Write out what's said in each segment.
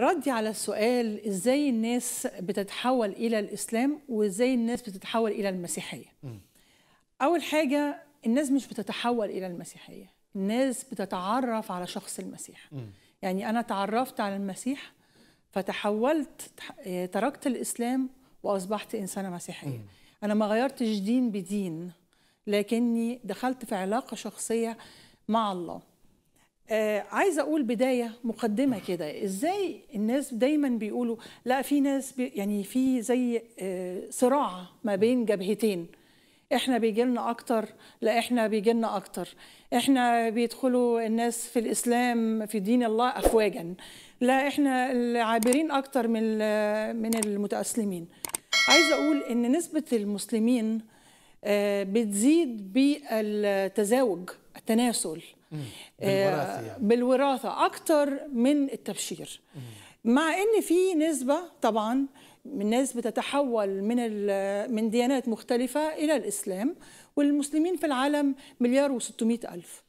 ردي على السؤال ازاي الناس بتتحول الى الاسلام وازاي الناس بتتحول الى المسيحيه م. اول حاجه الناس مش بتتحول الى المسيحيه الناس بتتعرف على شخص المسيح م. يعني انا تعرفت على المسيح فتحولت آه، تركت الاسلام واصبحت انسانه مسيحيه م. انا ما غيرتش دين بدين لكني دخلت في علاقه شخصيه مع الله آه عايزه اقول بدايه مقدمه كده ازاي الناس دايما بيقولوا لا في ناس بي يعني في زي آه صراع ما بين جبهتين احنا بيجي لنا اكتر لا احنا بيجي لنا اكتر احنا بيدخلوا الناس في الاسلام في دين الله افواجا لا احنا العابرين اكتر من من المتاسلمين عايزه اقول ان نسبه المسلمين آه بتزيد بالتزاوج التناسل بالوراثه, يعني. آه، بالوراثة اكثر من التبشير مع ان في نسبه طبعا من ناس بتتحول من من ديانات مختلفه الى الاسلام والمسلمين في العالم مليار و600 الف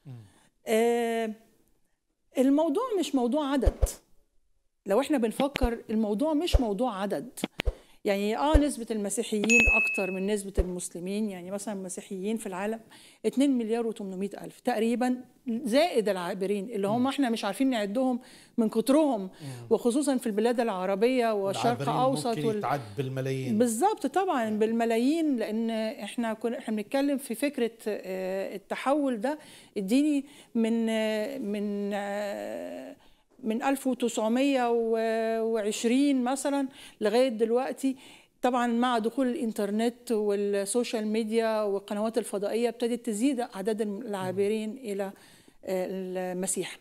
آه، الموضوع مش موضوع عدد لو احنا بنفكر الموضوع مش موضوع عدد يعني اه نسبه المسيحيين اكتر من نسبه المسلمين يعني مثلا المسيحيين في العالم 2 مليار و800 الف تقريبا زائد العابرين اللي هم احنا مش عارفين نعدهم من كترهم وخصوصا في البلاد العربيه والشرق اوسط وال... بالملايين بالظبط طبعا بالملايين لان احنا كنا احنا بنتكلم في فكره آه، التحول ده الديني من آه، من آه، من 1920 مثلا لغايه دلوقتي طبعا مع دخول الانترنت والسوشيال ميديا والقنوات الفضائيه ابتدت تزيد اعداد العابرين الى آه، المسيح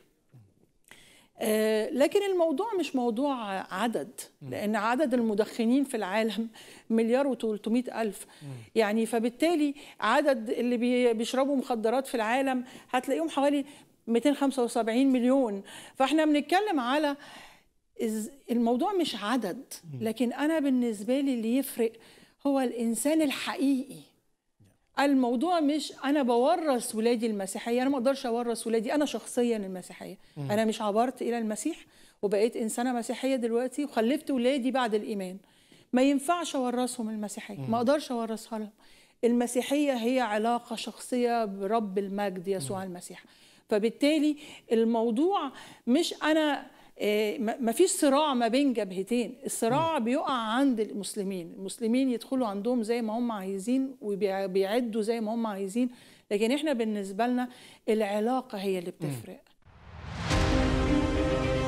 آه، لكن الموضوع مش موضوع عدد لأن عدد المدخنين في العالم مليار و300 ألف يعني فبالتالي عدد اللي بيشربوا مخدرات في العالم هتلاقيهم حوالي 275 مليون فاحنا بنتكلم على الموضوع مش عدد لكن انا بالنسبه لي اللي يفرق هو الانسان الحقيقي الموضوع مش انا بورث ولادي المسيحيه انا ما اقدرش اورث ولادي انا شخصيا المسيحيه انا مش عبرت الى المسيح وبقيت انسانه مسيحيه دلوقتي وخلفت ولادي بعد الايمان ما ينفعش اورثهم المسيحيه ما اقدرش اورثها لهم المسيحيه هي علاقه شخصيه برب المجد يسوع المسيح فبالتالي الموضوع مش أنا آه، ما فيش صراع ما بين جبهتين الصراع بيقع عند المسلمين المسلمين يدخلوا عندهم زي ما هم عايزين وبيعدوا زي ما هم عايزين لكن احنا بالنسبة لنا العلاقة هي اللي بتفرق م.